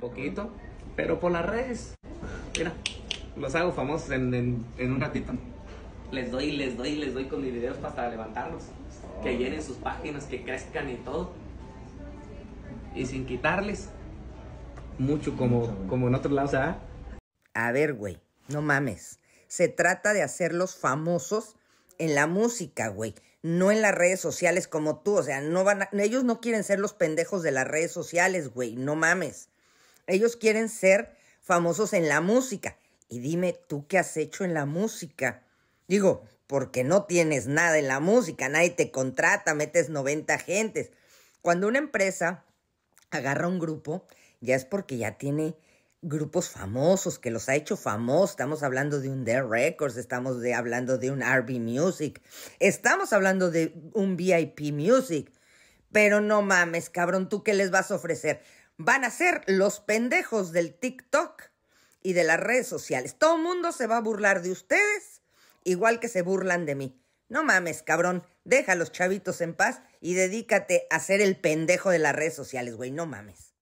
Poquito, pero por las redes. Mira, los hago famosos en, un ratito. Les doy, les doy, les doy con mis videos para levantarlos. Que oh. llenen sus páginas, que crezcan y todo. Y sin quitarles mucho como, como en otros lados, A ver, güey, no mames. Se trata de hacerlos famosos en la música, güey no en las redes sociales como tú. O sea, no van ellos no quieren ser los pendejos de las redes sociales, güey. No mames. Ellos quieren ser famosos en la música. Y dime tú qué has hecho en la música. Digo, porque no tienes nada en la música, nadie te contrata, metes 90 gentes. Cuando una empresa agarra un grupo, ya es porque ya tiene grupos famosos, que los ha hecho famosos. Estamos hablando de un The Records, estamos hablando de un RB Music, estamos hablando de un VIP Music. Pero no mames, cabrón, ¿tú qué les vas a ofrecer? van a ser los pendejos del TikTok y de las redes sociales. Todo el mundo se va a burlar de ustedes, igual que se burlan de mí. No mames, cabrón, deja a los chavitos en paz y dedícate a ser el pendejo de las redes sociales, güey, no mames.